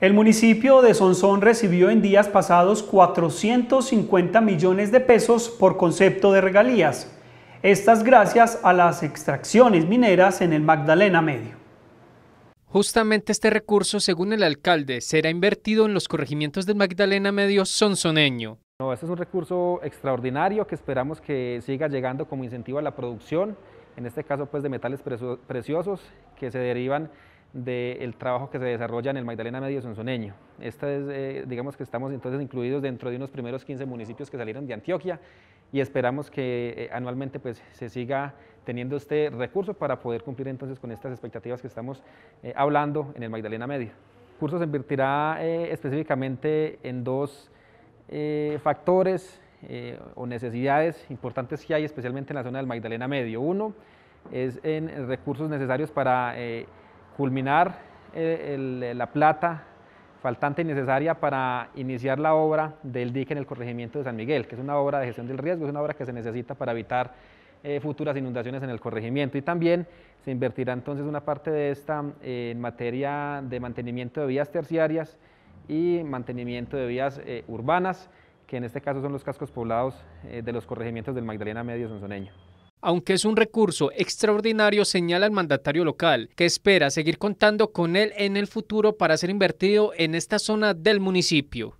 El municipio de Sonsón recibió en días pasados 450 millones de pesos por concepto de regalías. Estas gracias a las extracciones mineras en el Magdalena Medio. Justamente este recurso, según el alcalde, será invertido en los corregimientos del Magdalena Medio sonsoneño. No, este es un recurso extraordinario que esperamos que siga llegando como incentivo a la producción, en este caso pues de metales preciosos que se derivan del trabajo que se desarrolla en el Magdalena Medio Sonsoneño. Esta es, eh, digamos que estamos entonces incluidos dentro de unos primeros 15 municipios que salieron de Antioquia y esperamos que eh, anualmente pues, se siga teniendo este recurso para poder cumplir entonces con estas expectativas que estamos eh, hablando en el Magdalena Medio. El curso se invertirá específicamente en dos factores o necesidades importantes que hay, especialmente en la zona del Magdalena Medio. Uno es en recursos necesarios para culminar eh, eh, la plata faltante y necesaria para iniciar la obra del dique en el corregimiento de San Miguel, que es una obra de gestión del riesgo, es una obra que se necesita para evitar eh, futuras inundaciones en el corregimiento y también se invertirá entonces una parte de esta en materia de mantenimiento de vías terciarias y mantenimiento de vías urbanas, que en este caso son los cascos poblados de los corregimientos del Magdalena Medio Sonsoneño. Aunque es un recurso extraordinario, señala el mandatario local, que espera seguir contando con él en el futuro para ser invertido en esta zona del municipio.